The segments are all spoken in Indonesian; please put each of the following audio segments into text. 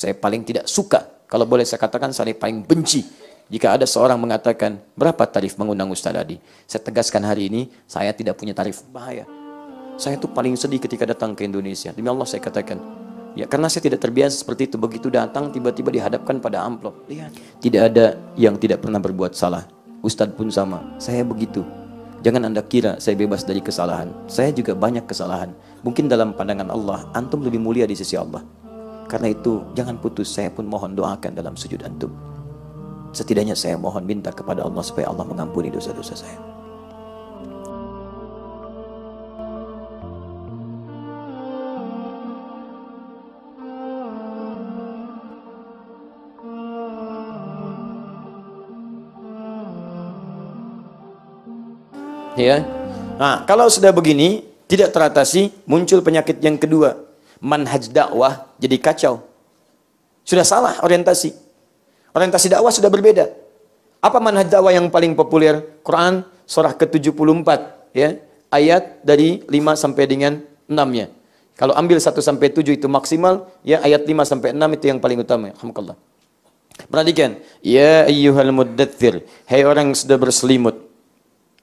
Saya paling tidak suka, kalau boleh saya katakan saya paling benci jika ada seorang mengatakan, berapa tarif mengundang Ustaz Adi? Saya tegaskan hari ini, saya tidak punya tarif. Bahaya. Saya itu paling sedih ketika datang ke Indonesia. Demi Allah saya katakan. Ya, karena saya tidak terbiasa seperti itu. Begitu datang, tiba-tiba dihadapkan pada amplop. Lihat. Tidak ada yang tidak pernah berbuat salah. Ustadz pun sama. Saya begitu. Jangan anda kira saya bebas dari kesalahan. Saya juga banyak kesalahan. Mungkin dalam pandangan Allah, antum lebih mulia di sisi Allah. Karena itu jangan putus, saya pun mohon doakan dalam sujud antum. Setidaknya saya mohon minta kepada Allah supaya Allah mengampuni dosa-dosa saya. Ya. Nah, kalau sudah begini tidak teratasi muncul penyakit yang kedua manhaj dakwah jadi kacau. Sudah salah orientasi. Orientasi dakwah sudah berbeda. Apa manhaj dakwah yang paling populer? Quran surah ke-74 ya, ayat dari 5 sampai dengan 6-nya. Kalau ambil 1 sampai 7 itu maksimal, ya ayat 5 sampai 6 itu yang paling utama. Alhamdulillah. Perhatikan, ya ayyuhal muddatsir, hai hey orang yang sudah berselimut.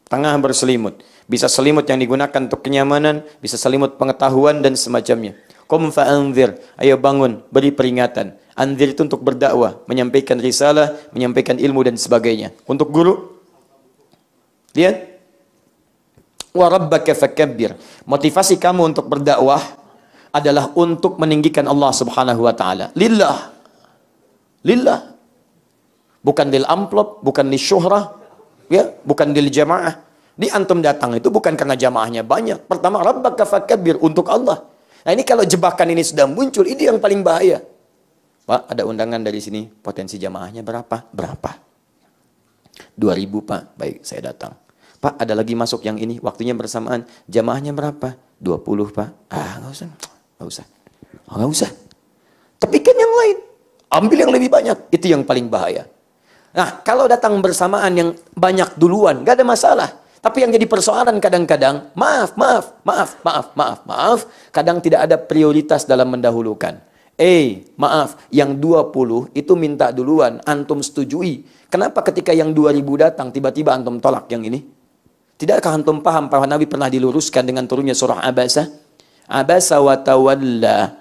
Tengah berselimut. Bisa selimut yang digunakan untuk kenyamanan, bisa selimut pengetahuan dan semacamnya. Qum fa'anzir. Ayo bangun, beri peringatan. Anzir itu untuk berdakwah, menyampaikan risalah, menyampaikan ilmu dan sebagainya. Untuk guru, lihat. Wa rabbaka fakabbir. Motivasi kamu untuk berdakwah adalah untuk meninggikan Allah Subhanahu wa taala. Lillah. Lillah. Bukan lil amplop, bukan di syuhrah, ya, bukan di jamaah. Di antum datang itu bukan karena jamaahnya banyak. Pertama rabbaka fakabbir untuk Allah. Nah ini kalau jebakan ini sudah muncul, ini yang paling bahaya. Pak, ada undangan dari sini, potensi jamaahnya berapa? Berapa? 2000 Pak, baik saya datang. Pak, ada lagi masuk yang ini, waktunya bersamaan. Jamaahnya berapa? 20 Pak. Ah, nggak usah, nggak usah. Nggak usah. tapi kan yang lain. Ambil yang lebih banyak, itu yang paling bahaya. Nah, kalau datang bersamaan yang banyak duluan, gak ada masalah. Tapi yang jadi persoalan kadang-kadang, maaf, maaf, maaf, maaf, maaf, maaf, kadang tidak ada prioritas dalam mendahulukan. Eh, maaf, yang 20 itu minta duluan, antum setujui. Kenapa ketika yang 2000 datang tiba-tiba antum tolak yang ini? Tidakkah antum paham bahwa Nabi pernah diluruskan dengan turunnya surah Abasa? Abasa wa tawalla.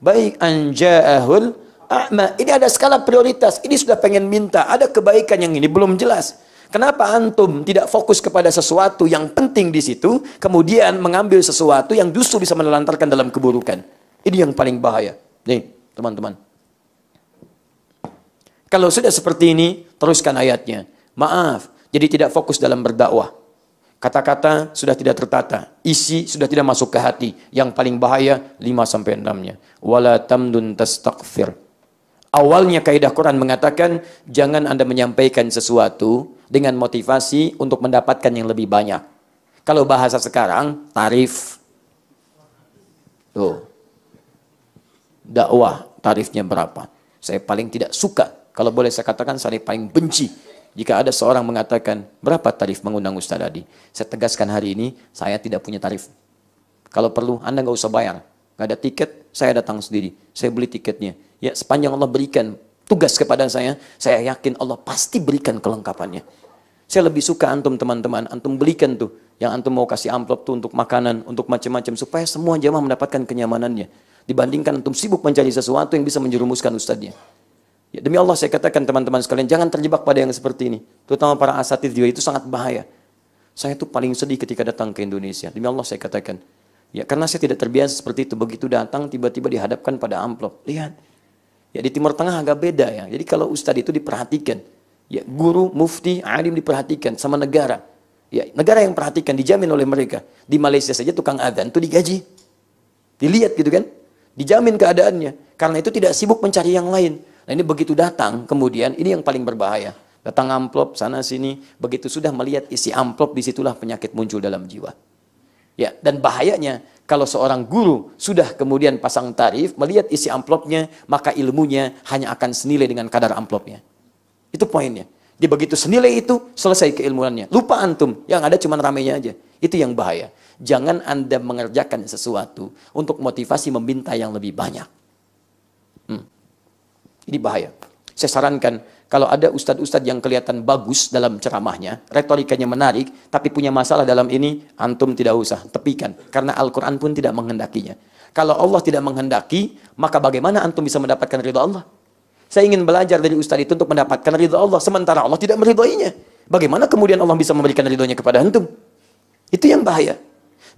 Baik anja'ahul a'ma. Ini ada skala prioritas. Ini sudah pengen minta. Ada kebaikan yang ini belum jelas. Kenapa antum tidak fokus kepada sesuatu yang penting di situ, kemudian mengambil sesuatu yang justru bisa menelantarkan dalam keburukan? Ini yang paling bahaya. Nih, teman-teman. Kalau sudah seperti ini, teruskan ayatnya. Maaf, jadi tidak fokus dalam berdakwah. Kata-kata sudah tidak tertata, isi sudah tidak masuk ke hati. Yang paling bahaya 5 sampai 6-nya. Wala tamdun tastakfir. Awalnya kaidah Quran mengatakan jangan Anda menyampaikan sesuatu dengan motivasi untuk mendapatkan yang lebih banyak. Kalau bahasa sekarang tarif. Tuh. Dakwah tarifnya berapa? Saya paling tidak suka. Kalau boleh saya katakan saya paling benci jika ada seorang mengatakan berapa tarif mengundang Ustaz Adi. Saya tegaskan hari ini saya tidak punya tarif. Kalau perlu Anda nggak usah bayar. Nggak ada tiket, saya datang sendiri. Saya beli tiketnya Ya, sepanjang Allah berikan tugas kepada saya, saya yakin Allah pasti berikan kelengkapannya. Saya lebih suka antum teman-teman, antum belikan tuh yang antum mau kasih amplop tuh untuk makanan, untuk macam-macam supaya semua jemaah mendapatkan kenyamanannya dibandingkan antum sibuk mencari sesuatu yang bisa menjerumuskan ustadznya. Ya, demi Allah saya katakan teman-teman sekalian, jangan terjebak pada yang seperti ini. Terutama para asatid juga itu sangat bahaya. Saya tuh paling sedih ketika datang ke Indonesia. Demi Allah saya katakan. Ya, karena saya tidak terbiasa seperti itu. Begitu datang, tiba-tiba dihadapkan pada amplop. Lihat, Ya di Timur Tengah agak beda ya. Jadi kalau ustadz itu diperhatikan, ya guru, mufti, alim diperhatikan sama negara. Ya, negara yang perhatikan dijamin oleh mereka. Di Malaysia saja tukang adzan itu digaji. Dilihat gitu kan? Dijamin keadaannya. Karena itu tidak sibuk mencari yang lain. Nah ini begitu datang kemudian ini yang paling berbahaya. Datang amplop sana sini, begitu sudah melihat isi amplop disitulah penyakit muncul dalam jiwa. Ya, dan bahayanya kalau seorang guru sudah kemudian pasang tarif, melihat isi amplopnya, maka ilmunya hanya akan senilai dengan kadar amplopnya. Itu poinnya. Dia begitu senilai itu, selesai keilmuannya. Lupa antum, yang ada cuma ramenya aja. Itu yang bahaya. Jangan Anda mengerjakan sesuatu untuk motivasi meminta yang lebih banyak. Hmm. Ini bahaya. Saya sarankan kalau ada ustadz-ustadz yang kelihatan bagus dalam ceramahnya, retorikanya menarik, tapi punya masalah dalam ini, antum tidak usah tepikan. Karena Al-Quran pun tidak menghendakinya. Kalau Allah tidak menghendaki, maka bagaimana antum bisa mendapatkan ridho Allah? Saya ingin belajar dari ustadz itu untuk mendapatkan ridho Allah, sementara Allah tidak meridhoinya. Bagaimana kemudian Allah bisa memberikan ridhonya kepada antum? Itu yang bahaya.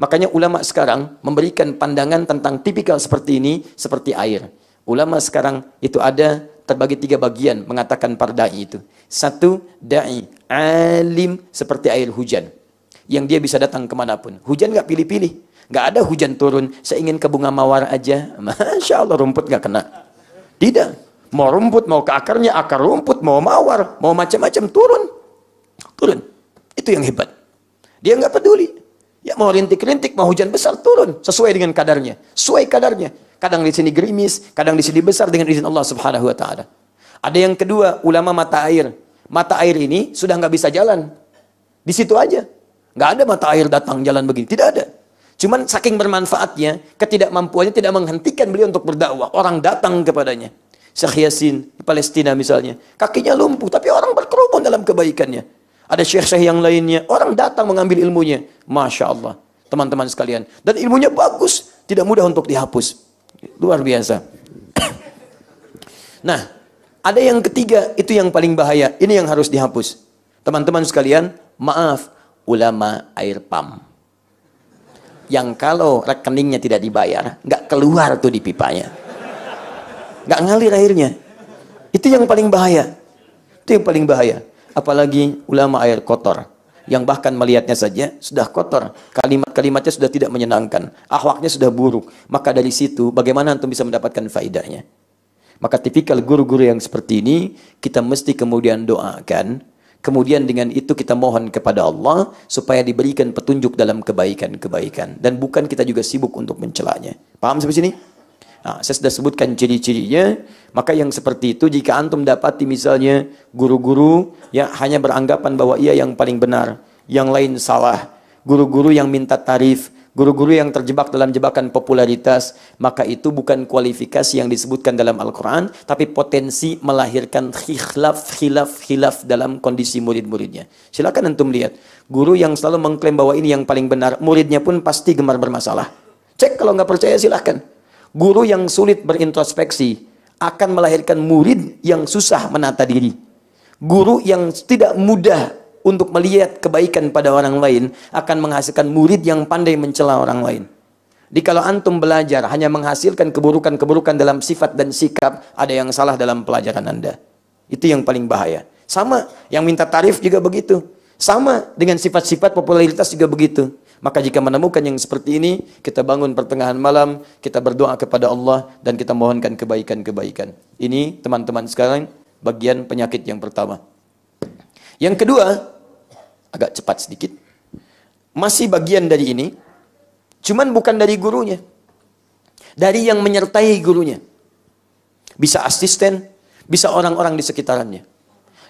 Makanya ulama sekarang memberikan pandangan tentang tipikal seperti ini, seperti air. Ulama sekarang itu ada terbagi tiga bagian mengatakan para da'i itu. Satu, da'i alim seperti air hujan. Yang dia bisa datang kemanapun. Hujan nggak pilih-pilih. nggak ada hujan turun, saya ingin ke bunga mawar aja. Masya Allah rumput nggak kena. Tidak. Mau rumput, mau ke akarnya, akar rumput, mau mawar, mau macam-macam turun. Turun. Itu yang hebat. Dia nggak peduli. Ya mau rintik-rintik, mau hujan besar turun sesuai dengan kadarnya. Sesuai kadarnya kadang di sini gerimis, kadang di sini besar dengan izin Allah Subhanahu wa taala. Ada yang kedua, ulama mata air. Mata air ini sudah nggak bisa jalan. Di situ aja. Nggak ada mata air datang jalan begini, tidak ada. Cuman saking bermanfaatnya, ketidakmampuannya tidak menghentikan beliau untuk berdakwah. Orang datang kepadanya. Syekh Yasin di Palestina misalnya, kakinya lumpuh tapi orang berkerumun dalam kebaikannya. Ada syekh-syekh yang lainnya, orang datang mengambil ilmunya. Masya Allah, teman-teman sekalian. Dan ilmunya bagus, tidak mudah untuk dihapus. Luar biasa. nah, ada yang ketiga, itu yang paling bahaya. Ini yang harus dihapus. Teman-teman sekalian, maaf, ulama air pam. Yang kalau rekeningnya tidak dibayar, nggak keluar tuh di pipanya. Nggak ngalir airnya. Itu yang paling bahaya. Itu yang paling bahaya. Apalagi ulama air kotor yang bahkan melihatnya saja sudah kotor. Kalimat-kalimatnya sudah tidak menyenangkan. Ahwaknya sudah buruk. Maka dari situ bagaimana untuk bisa mendapatkan faidahnya? Maka tipikal guru-guru yang seperti ini kita mesti kemudian doakan. Kemudian dengan itu kita mohon kepada Allah supaya diberikan petunjuk dalam kebaikan-kebaikan. Dan bukan kita juga sibuk untuk mencelanya. Paham sampai sini? Nah, saya sudah sebutkan ciri-cirinya. Maka yang seperti itu jika antum dapati misalnya guru-guru yang hanya beranggapan bahwa ia yang paling benar, yang lain salah. Guru-guru yang minta tarif, guru-guru yang terjebak dalam jebakan popularitas, maka itu bukan kualifikasi yang disebutkan dalam Al-Quran, tapi potensi melahirkan khilaf, khilaf, khilaf dalam kondisi murid-muridnya. Silakan antum lihat. Guru yang selalu mengklaim bahwa ini yang paling benar, muridnya pun pasti gemar bermasalah. Cek kalau nggak percaya silahkan. Guru yang sulit berintrospeksi akan melahirkan murid yang susah menata diri. Guru yang tidak mudah untuk melihat kebaikan pada orang lain akan menghasilkan murid yang pandai mencela orang lain. Di kalau antum belajar hanya menghasilkan keburukan-keburukan dalam sifat dan sikap, ada yang salah dalam pelajaran Anda. Itu yang paling bahaya. Sama yang minta tarif juga begitu. Sama dengan sifat-sifat popularitas juga begitu. Maka jika menemukan yang seperti ini, kita bangun pertengahan malam, kita berdoa kepada Allah dan kita mohonkan kebaikan-kebaikan. Ini teman-teman sekarang bagian penyakit yang pertama. Yang kedua, agak cepat sedikit. Masih bagian dari ini, cuman bukan dari gurunya. Dari yang menyertai gurunya. Bisa asisten, bisa orang-orang di sekitarannya.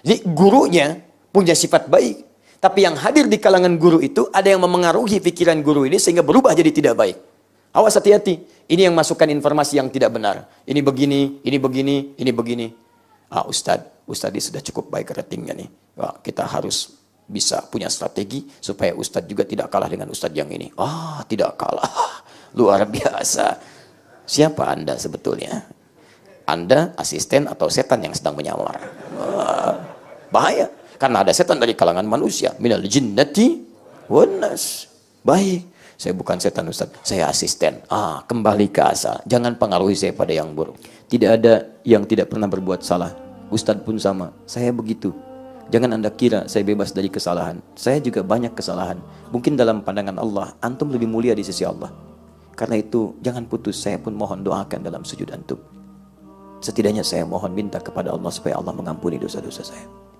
Jadi gurunya punya sifat baik, tapi yang hadir di kalangan guru itu ada yang memengaruhi pikiran guru ini sehingga berubah jadi tidak baik. Awas hati-hati. Ini yang masukkan informasi yang tidak benar. Ini begini, ini begini, ini begini. Ah Ustadz, Ustadz ini sudah cukup baik ratingnya nih. Wah, kita harus bisa punya strategi supaya Ustadz juga tidak kalah dengan Ustadz yang ini. Ah, tidak kalah. Luar biasa. Siapa Anda sebetulnya? Anda asisten atau setan yang sedang menyamar? Ah, bahaya. Karena ada setan dari kalangan manusia. Minal jinnati wanas. Baik. Saya bukan setan Ustaz, saya asisten. Ah, kembali ke asal. Jangan pengaruhi saya pada yang buruk. Tidak ada yang tidak pernah berbuat salah. Ustaz pun sama. Saya begitu. Jangan Anda kira saya bebas dari kesalahan. Saya juga banyak kesalahan. Mungkin dalam pandangan Allah, antum lebih mulia di sisi Allah. Karena itu, jangan putus. Saya pun mohon doakan dalam sujud antum. Setidaknya saya mohon minta kepada Allah supaya Allah mengampuni dosa-dosa saya.